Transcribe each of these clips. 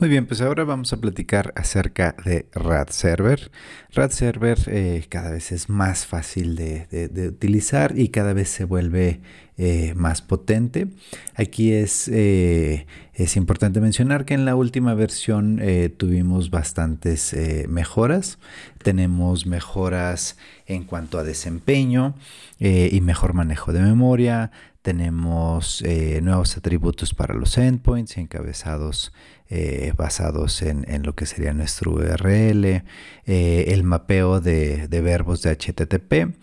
Muy bien, pues ahora vamos a platicar acerca de RAD Server. RAD Server eh, cada vez es más fácil de, utilizar y cada vez se vuelve eh, más potente. Aquí es, eh, es importante mencionar que en la última versión tuvimos bastantes mejoras. Tenemos mejoras en cuanto a desempeño y mejor manejo de memoria. Tenemos eh, nuevos atributos para los endpoints, encabezados eh, basados en, lo que sería nuestro URL, eh, el mapeo de, verbos de HTTP.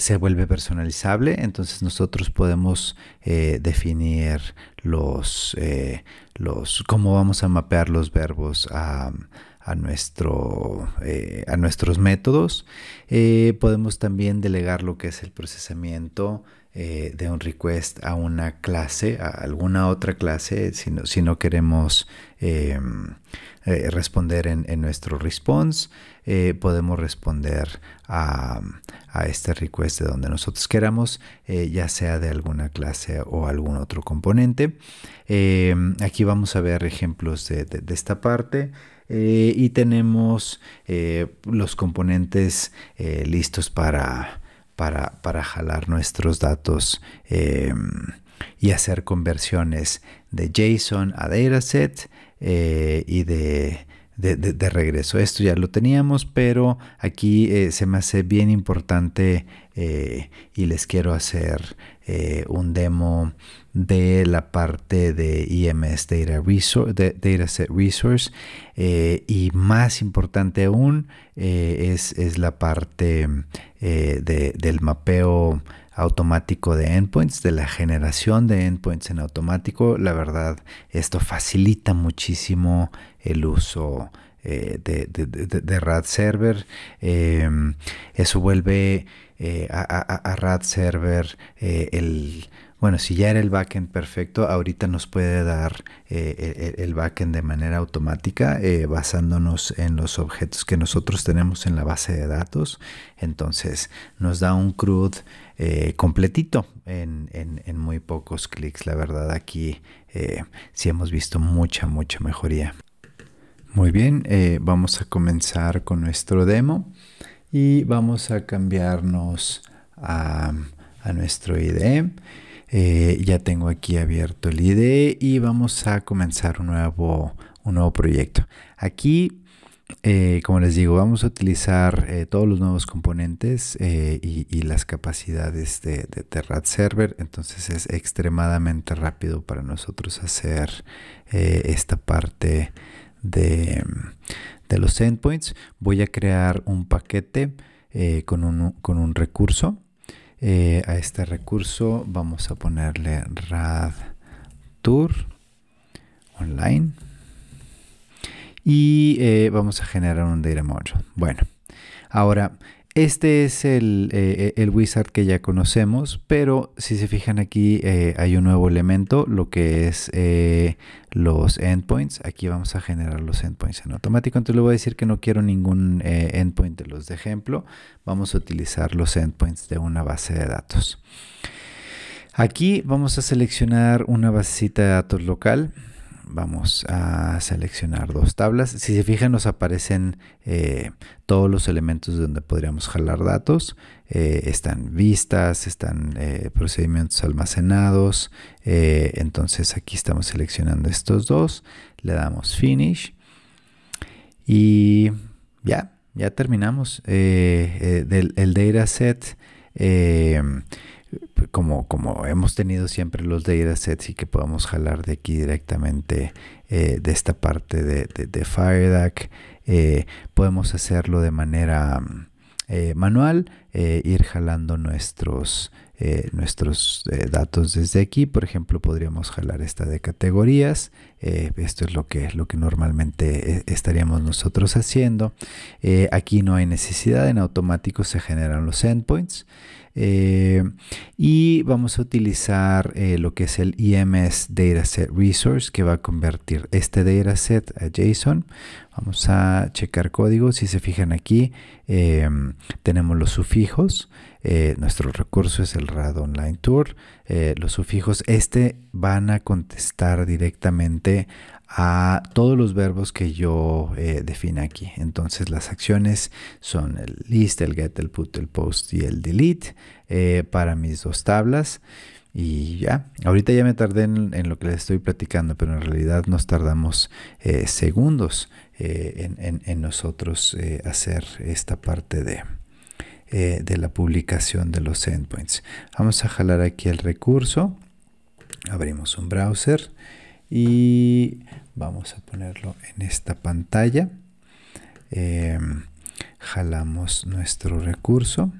se vuelve personalizable, entonces nosotros podemos definir los, los, cómo vamos a mapear los verbos a, nuestro, a nuestros métodos. podemos también delegar lo que es el procesamiento eh, de un request a una clase, a alguna otra clase, si no, si no queremos eh, eh, responder en, nuestro response, podemos responder a, este request de donde nosotros queramos, ya sea de alguna clase o algún otro componente. aquí vamos a ver ejemplos de esta parte. y tenemos los componentes listos para, para, para jalar nuestros datos em, y hacer conversiones de JSON a dataset eh, y de de, regreso. Esto ya lo teníamos, pero aquí eh, se me hace bien importante eh, y les quiero hacer eh, un demo de la parte de IMS e Data Resource, de, Dataset Resource y más importante aún es, es, la parte del mapeo automático de endpoints, de la generación de endpoints en automático. La verdad, esto facilita muchísimo el uso eh, de, de, RAD server. Em, eso vuelve eh, a, a, RAD server eh, el... Bueno, si ya era el backend perfecto, ahorita nos puede dar el, backend de manera automática basándonos en los objetos que nosotros tenemos en la base de datos. Entonces nos da un CRUD completito en, en, muy pocos clics. La verdad aquí sí hemos visto mucha, mucha mejoría. Muy bien, eh, vamos a comenzar con nuestro demo y vamos a cambiarnos a, nuestro IDE. Eh, ya tengo aquí abierto el IDE y vamos a comenzar un nuevo, un nuevo proyecto. Aquí, eh, como les digo, vamos a utilizar todos los nuevos componentes y, las capacidades de, de Server. Entonces es extremadamente rápido para nosotros hacer esta parte de, los endpoints, voy a crear un paquete eh, con, un, recurso. Eh, a este recurso vamos a ponerle rad tour online y eh, vamos a generar un data Bueno, ahora este es eh, eh, el, wizard que ya conocemos, pero si se fijan aquí eh, hay un nuevo elemento, lo que es los endpoints. Aquí vamos a generar los endpoints en automático. Entonces le voy a decir que no quiero ningún endpoint de los de ejemplo. Vamos a utilizar los endpoints de una base de datos. Aquí vamos a seleccionar una base de datos local vamos a seleccionar dos tablas. Si se fijan, nos aparecen eh, todos los elementos donde podríamos jalar datos. Eh, están vistas, están eh, procedimientos almacenados. entonces aquí estamos seleccionando estos dos. Le damos Finish. Y ya, ya terminamos. Del, el dataset como, como hemos tenido siempre los datasets y que podemos jalar de aquí directamente eh, de esta parte de, de, eh, podemos hacerlo de manera eh, manual, ir jalando nuestros, nuestros datos desde aquí. Por ejemplo, podríamos jalar esta de categorías. esto es lo que, lo que normalmente estaríamos nosotros haciendo. aquí no hay necesidad, en automático se generan los endpoints. Eh, y vamos a utilizar eh, lo que es el IMS e Dataset Resource que va a convertir este dataset a JSON. Vamos a checar código. Si se fijan aquí, em, tenemos los sufijos. Eh, nuestro recurso es el RAD Online Tour. Eh, los sufijos, este van a contestar directamente a todos los verbos que yo eh, defina aquí. Entonces las acciones son el list, el get, el put, el post y el delete para mis dos tablas. Y ya, ahorita ya me tardé en, lo que les estoy platicando, pero en realidad nos tardamos eh, segundos eh, en, nosotros eh, hacer esta parte de la publicación de los endpoints. Vamos a jalar aquí el recurso, abrimos un browser y vamos a ponerlo en esta pantalla. Em, jalamos nuestro recurso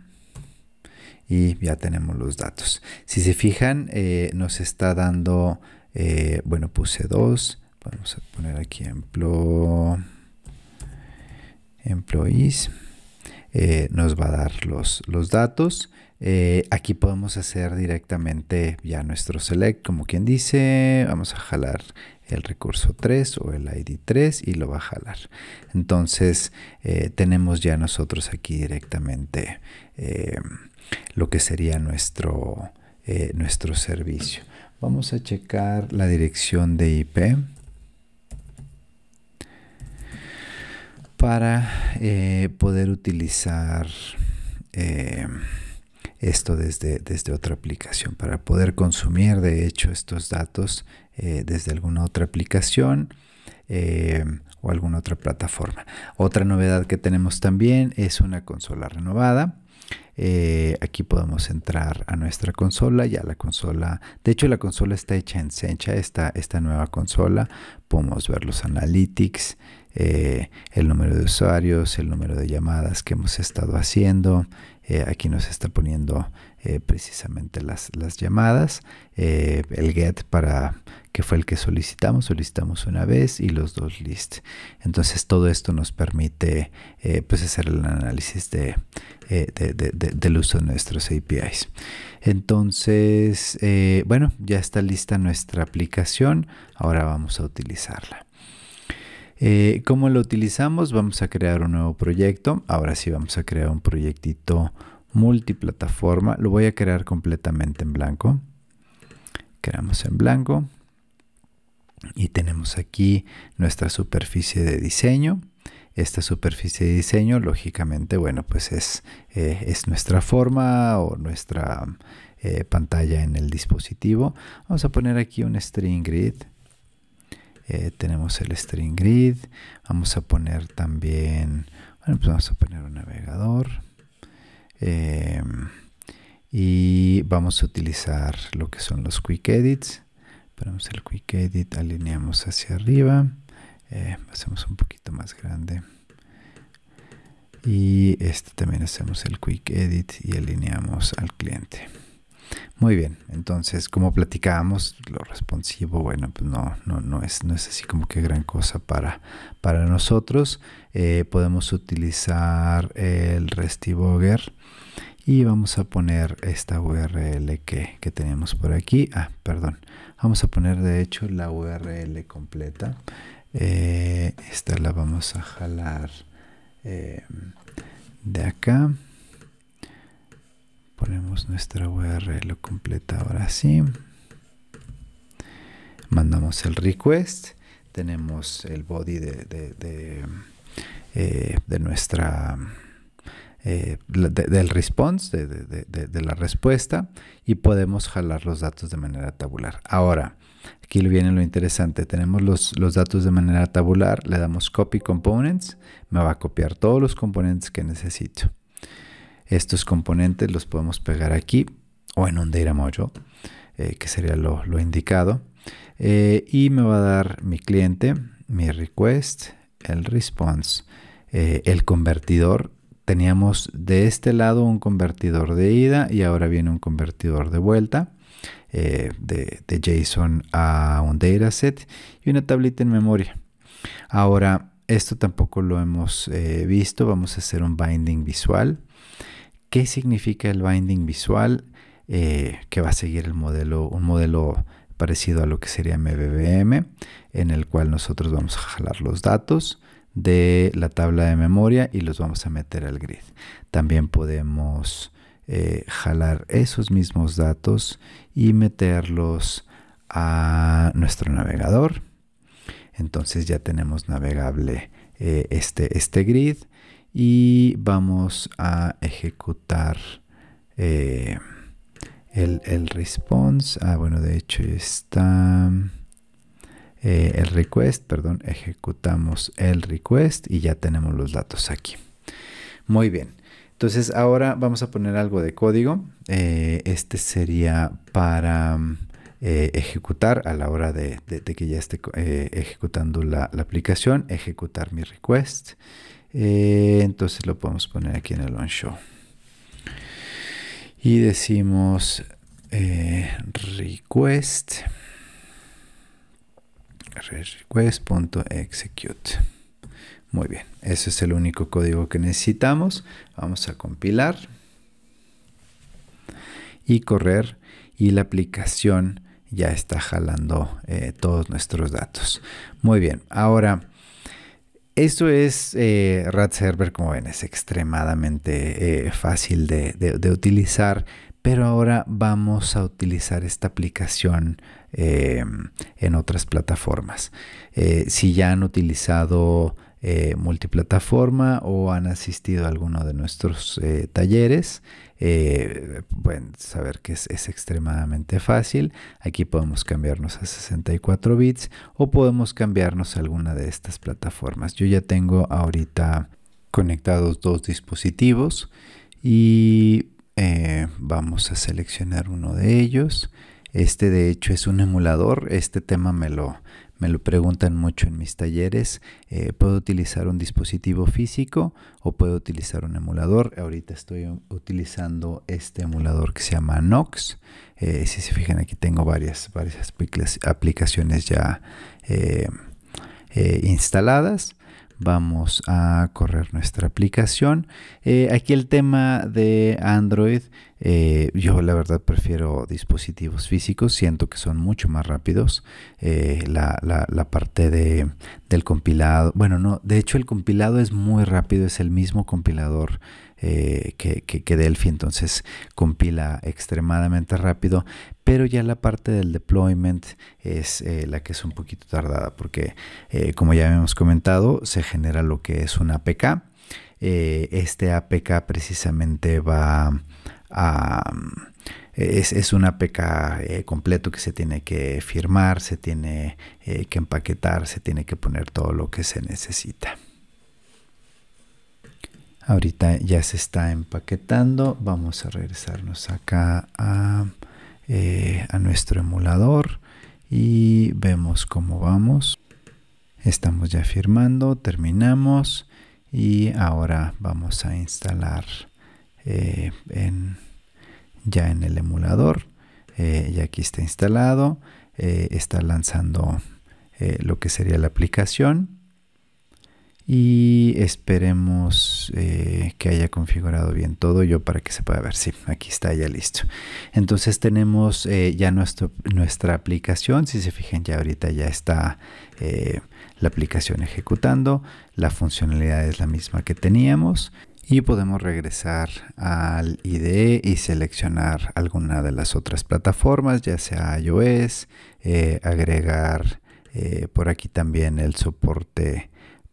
y ya tenemos los datos. Si se fijan, eh, nos está dando, eh, bueno, puse dos vamos a poner aquí emplo, employees, eh, nos va a dar los, los datos. aquí podemos hacer directamente ya nuestro select, como quien dice, vamos a jalar el recurso 3 o el ID 3 y lo va a jalar. Entonces tenemos ya nosotros aquí directamente lo que sería nuestro, eh, nuestro servicio. Vamos a checar la dirección de IP para eh, poder utilizar eh, esto desde, otra aplicación, para poder consumir de hecho estos datos desde alguna otra aplicación o alguna otra plataforma. Otra novedad que tenemos también es una consola renovada. Eh, aquí podemos entrar a nuestra consola, ya la consola, de hecho la consola está hecha en Sencha, esta, esta nueva consola, podemos ver los analytics, eh, el número de usuarios, el número de llamadas que hemos estado haciendo, eh, aquí nos está poniendo precisamente las, las llamadas, el get para que fue el que solicitamos. Solicitamos una vez y los dos list. Entonces todo esto nos permite eh, pues hacer el análisis de, eh, del uso de nuestros APIs. Entonces, eh, bueno, ya está lista nuestra aplicación. Ahora vamos a utilizarla. ¿Cómo lo utilizamos? Vamos a crear un nuevo proyecto. Ahora sí vamos a crear un proyectito multiplataforma. Lo voy a crear completamente en blanco. Creamos en blanco y tenemos aquí nuestra superficie de diseño. Esta superficie de diseño, lógicamente, bueno, pues es, eh, nuestra forma o nuestra eh, pantalla en el dispositivo. Vamos a poner aquí un string grid. Eh, tenemos el string grid. Vamos a poner también, bueno, pues vamos a poner un navegador. y vamos a utilizar lo que son los quick edits ponemos el quick edit alineamos hacia arriba eh, hacemos un poquito más grande y este también hacemos el quick edit y alineamos al cliente muy bien, entonces como platicábamos, lo responsivo, bueno, pues no, no, no, es, no es así como que gran cosa para, para nosotros. Eh, podemos utilizar el Restibogger y vamos a poner esta URL que, tenemos por aquí. Ah, perdón. Vamos a poner de hecho la URL completa. Eh, esta la vamos a jalar eh, de acá. Ponemos nuestra URL completa ahora sí. Mandamos el request. Tenemos el body de eh, nuestra eh, del response, de, la respuesta, y podemos jalar los datos de manera tabular. Ahora, aquí viene lo interesante, tenemos los, datos de manera tabular, le damos copy components, me va a copiar todos los componentes que necesito. Estos componentes los podemos pegar aquí o en un data module, eh, que sería lo, indicado. Eh, y me va a dar mi cliente, mi request, el response, el convertidor teníamos de este lado un convertidor de ida y ahora viene un convertidor de vuelta eh, de, JSON a un dataset y una tablita en memoria. Ahora, esto tampoco lo hemos eh, visto, vamos a hacer un binding visual. ¿Qué significa el binding visual? Eh, que va a seguir el modelo, un modelo parecido a lo que sería MVVM, en el cual nosotros vamos a jalar los datos, de la tabla de memoria y los vamos a meter al grid. También podemos eh, jalar esos mismos datos y meterlos a nuestro navegador. Entonces ya tenemos navegable eh, este, este grid y vamos a ejecutar eh, el, el response. Ah, bueno, de hecho está... Eh, el request, perdón, ejecutamos el request y ya tenemos los datos aquí. Muy bien. Entonces ahora vamos a poner algo de código. Eh, este sería para eh, ejecutar a la hora de, que ya esté ejecutando la, aplicación, ejecutar mi request. entonces lo podemos poner aquí en el launch show. Y decimos request request.execute. Muy bien, ese es el único código que necesitamos. Vamos a compilar y correr y la aplicación ya está jalando eh, todos nuestros datos. Muy bien, ahora... Esto es eh, rat Server, como ven, es extremadamente eh, fácil de utilizar pero ahora vamos a utilizar esta aplicación em, en otras plataformas. Eh, si ya han utilizado eh, multiplataforma o han asistido a alguno de nuestros eh, talleres, pueden saber que es, es, extremadamente fácil. Aquí podemos cambiarnos a 64 bits o podemos cambiarnos a alguna de estas plataformas. Yo ya tengo ahorita conectados dos dispositivos y eh, vamos a seleccionar uno de ellos. Este de hecho es un emulador. Este tema me lo, me lo preguntan mucho en mis talleres. Eh, ¿Puedo utilizar un dispositivo físico o puedo utilizar un emulador? Ahorita estoy utilizando este emulador que se llama Nox. si eh, se fijan aquí tengo varias, aplicaciones ya instaladas. Vamos a correr nuestra aplicación. Eh, aquí el tema de Android, eh, yo la verdad prefiero dispositivos físicos, siento que son mucho más rápidos. Eh, la, parte de, del compilado, bueno, no, de hecho el compilado es muy rápido, es el mismo compilador eh, que, Delphi, entonces compila extremadamente rápido, pero ya la parte del deployment es eh, la que es un poquito tardada, porque eh, como ya hemos comentado, se genera lo que es un APK. este APK precisamente va a... Es, un APK completo que se tiene que firmar, se tiene que empaquetar, se tiene que poner todo lo que se necesita. Ahorita ya se está empaquetando. Vamos a regresarnos acá eh, a, nuestro emulador y vemos cómo vamos. Estamos ya firmando, terminamos y ahora vamos a instalar eh, ya en el emulador. Eh, ya aquí está instalado, está lanzando lo que sería la aplicación y esperemos eh, que haya configurado bien todo yo para que se pueda ver sí aquí está ya listo entonces tenemos eh, ya nuestra aplicación si se fijan ya ahorita ya está eh, la aplicación ejecutando la funcionalidad es la misma que teníamos y podemos regresar al IDE y seleccionar alguna de las otras plataformas ya sea iOS agregar por aquí también el soporte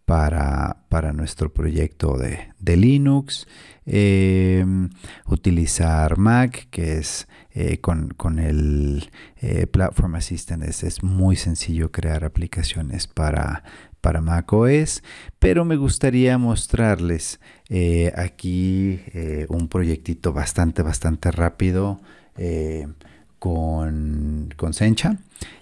para, para nuestro proyecto de, de Linux, em, utilizar Mac, que es eh, con, el eh, Platform Assistant, es, es, muy sencillo crear aplicaciones para, para Mac OS, pero me gustaría mostrarles eh, aquí un proyectito bastante, bastante rápido con, con Sencha.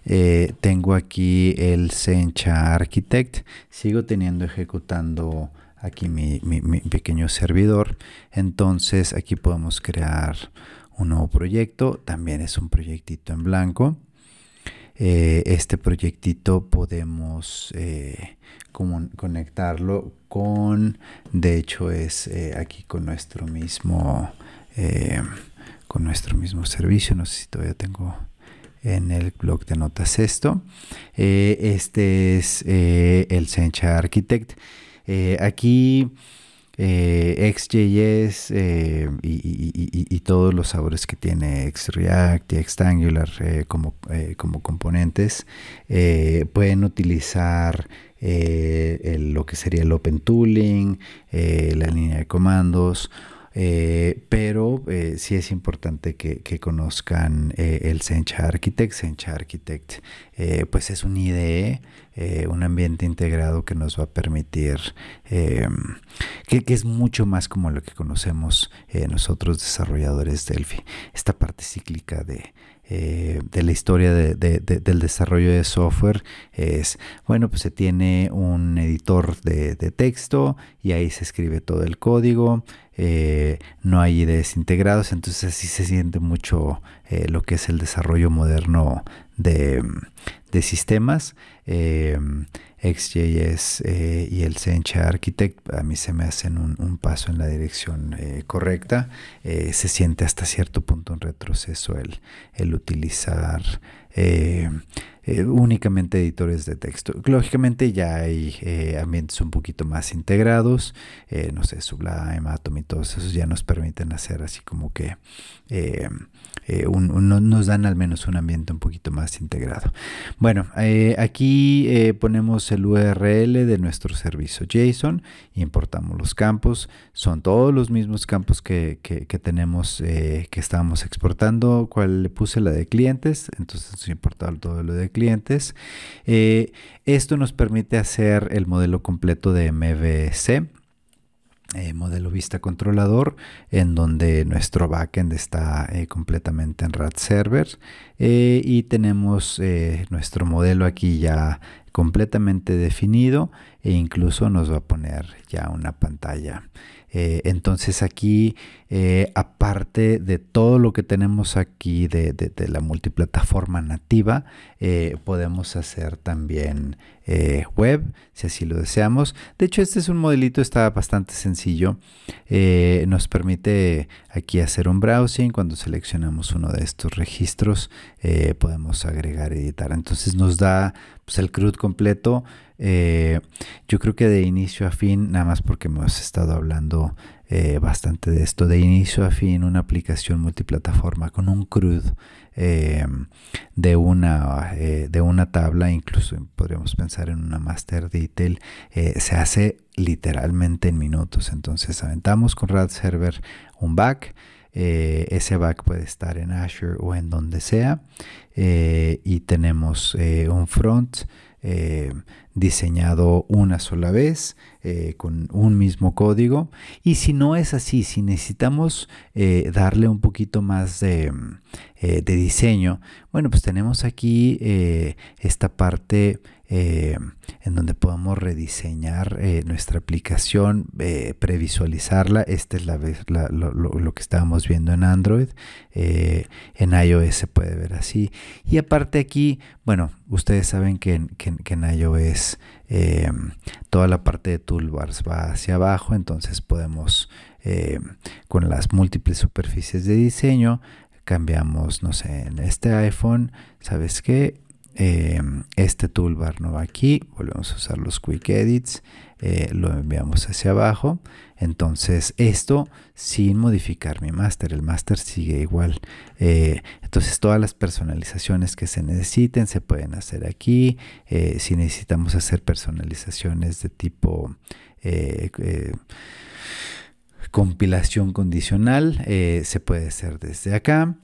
Eh, tengo aquí el Sencha Architect. Sigo teniendo ejecutando aquí mi, pequeño servidor. Entonces aquí podemos crear un nuevo proyecto. También es un proyectito en blanco. Eh, este proyectito podemos eh, conectarlo con, de hecho es aquí con nuestro mismo con nuestro mismo servicio. No sé si todavía tengo en el blog de notas esto. Eh, este es eh, el Sencha Architect. Eh, aquí XJS y, y, todos los sabores que tiene XReact y Xtangular como, como componentes pueden utilizar lo que sería el Open Tooling, la línea de comandos eh, pero eh, sí es importante que, conozcan eh, el Sencha Architect. Sencha Architect pues es un IDE, un ambiente integrado que nos va a permitir, em, que, que, es mucho más como lo que conocemos nosotros desarrolladores Delphi, esta parte cíclica de eh, de la historia del desarrollo de software es, bueno, pues se tiene un editor de, texto y ahí se escribe todo el código, eh, no hay ideas integrados, entonces así se siente mucho eh, lo que es el desarrollo moderno de, sistemas. XJS eh, y el Sencha Architect a mí se me hacen un, paso en la dirección eh, correcta. Eh, se siente hasta cierto punto un retroceso el, el utilizar eh, únicamente editores de texto. Lógicamente ya hay eh, ambientes un poquito más integrados, eh, no sé, Sublime, Atom y todos esos ya nos permiten hacer así como que nos dan al menos un ambiente un poquito más integrado. Bueno, aquí ponemos el URL de nuestro servicio JSON, importamos los campos, son todos los mismos campos que, tenemos que estábamos exportando, cual le puse la de clientes, entonces importar todo lo de clientes eh, esto nos permite hacer el modelo completo de MVC. Eh, modelo vista controlador en donde nuestro backend está eh, completamente en RAD server y tenemos nuestro modelo aquí ya completamente definido e incluso nos va a poner ya una pantalla. Eh, entonces aquí, eh, aparte de todo lo que tenemos aquí de, la multiplataforma nativa, eh, podemos hacer también web, si así lo deseamos. De hecho, este es un modelito, está bastante sencillo. nos permite aquí hacer un browsing. Cuando seleccionamos uno de estos registros, podemos agregar, editar. Entonces nos da pues el CRUD completo. Eh, yo creo que de inicio a fin, nada más porque hemos estado hablando eh, bastante de esto, de inicio a fin, una aplicación multiplataforma con un CRUD eh, de, una, de una tabla, incluso podríamos pensar en una master detail, se hace literalmente en minutos. Entonces aventamos con RAD Server un back. Eh, ese back puede estar en Azure o en donde sea. Eh, y tenemos eh, un front diseñado una sola vez eh, con un mismo código. Y si no es así, si necesitamos eh, darle un poquito más mm, eh, de, diseño, bueno, pues tenemos aquí esta parte en donde podemos rediseñar nuestra aplicación, previsualizarla. este es lo, que estábamos viendo en Android. en iOS se puede ver así. Y aparte aquí, bueno, ustedes saben que en iOS pues, em, toda la parte de toolbars va hacia abajo, entonces podemos em, con las múltiples superficies de diseño cambiamos, no sé, en este iPhone, ¿sabes qué? Em, este toolbar no va aquí, volvemos a usar los quick edits, eh, lo enviamos hacia abajo, entonces esto sin modificar mi master, el master sigue igual, eh, entonces todas las personalizaciones que se necesiten se pueden hacer aquí, eh, si necesitamos hacer personalizaciones de tipo compilación condicional, se puede hacer desde acá,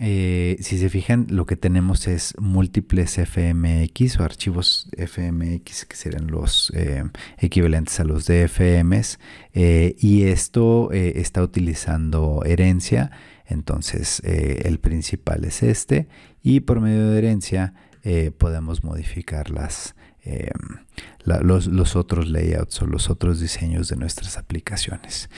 eh, si se fijan, lo que tenemos es múltiples FMX o archivos FMX que serían los eh, equivalentes a los dfms eh, y esto está utilizando herencia, entonces el principal es este y por medio de herencia podemos modificar los, otros layouts o los otros diseños de nuestras aplicaciones.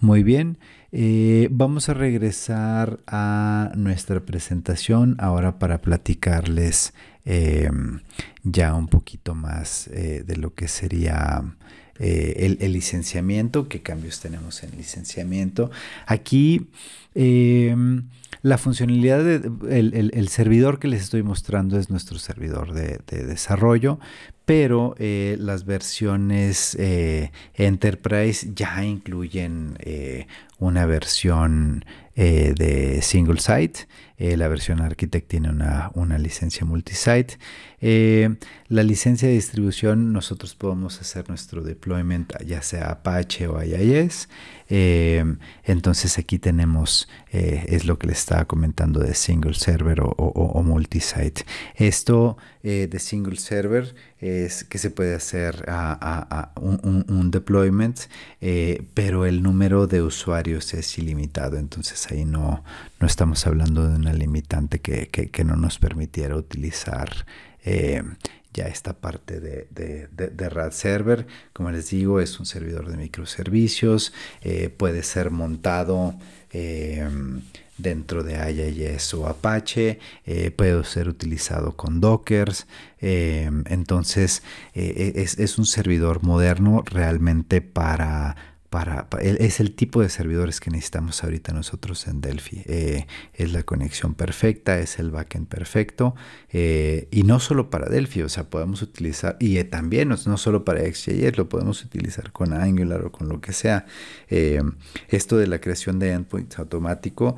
Muy bien, eh, vamos a regresar a nuestra presentación ahora para platicarles em, ya un poquito más eh, de lo que sería eh, el, licenciamiento, qué cambios tenemos en licenciamiento. Aquí em, la funcionalidad, de, el, servidor que les estoy mostrando es nuestro servidor de, desarrollo, pero eh, las versiones eh, Enterprise ya incluyen eh, una versión de single site, la versión Architect tiene una, una licencia multisite, la licencia de distribución nosotros podemos hacer nuestro deployment ya sea Apache o IIS, Em, entonces aquí tenemos, eh, es lo que le estaba comentando de single server o, o, o multisite. Esto eh, de single server es que se puede hacer un, deployment, eh, pero el número de usuarios es ilimitado. Entonces ahí no, no estamos hablando de una limitante que, no nos permitiera utilizar ya esta parte de, de, RAD Server. Como les digo, es un servidor de microservicios, eh, puede ser montado em, dentro de IIS o Apache, eh, puede ser utilizado con Dockers. Em, entonces, eh, e, es un servidor moderno realmente para para, e, es el tipo de servidores que necesitamos ahorita nosotros en Delphi. Eh, es la conexión perfecta, es el backend perfecto eh, y no solo para Delphi, o sea, podemos utilizar y eh, también no solo para XJS, lo podemos utilizar con Angular o con lo que sea. esto de la creación de endpoints automático.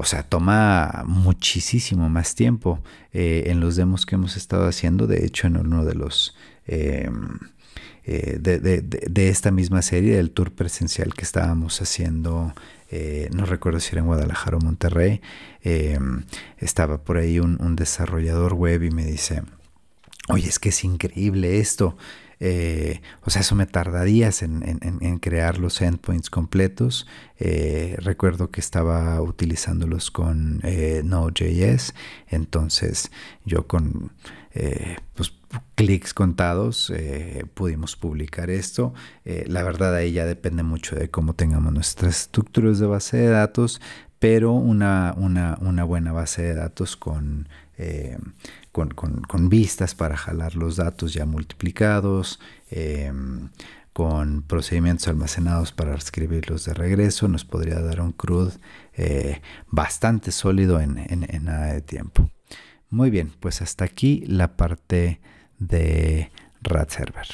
O sea, toma muchísimo más tiempo en los demos que hemos estado haciendo. De hecho, en uno de los eh, de, esta misma serie, del tour presencial que estábamos haciendo, eh, no recuerdo si era en Guadalajara o Monterrey, eh, estaba por ahí un, un desarrollador web y me dice, oye, es que es increíble esto. Eh, o sea, eso me tarda días en, crear los endpoints completos. Eh, recuerdo que estaba utilizándolos con eh, Node.js, entonces yo con pues, clics contados pudimos publicar esto. la verdad ahí ya depende mucho de cómo tengamos nuestras estructuras de base de datos, pero una, buena base de datos con con, vistas para jalar los datos ya multiplicados, eh, con procedimientos almacenados para escribirlos de regreso, nos podría dar un CRUD eh, bastante sólido en, en nada de tiempo. Muy bien, pues hasta aquí la parte de RAD Server.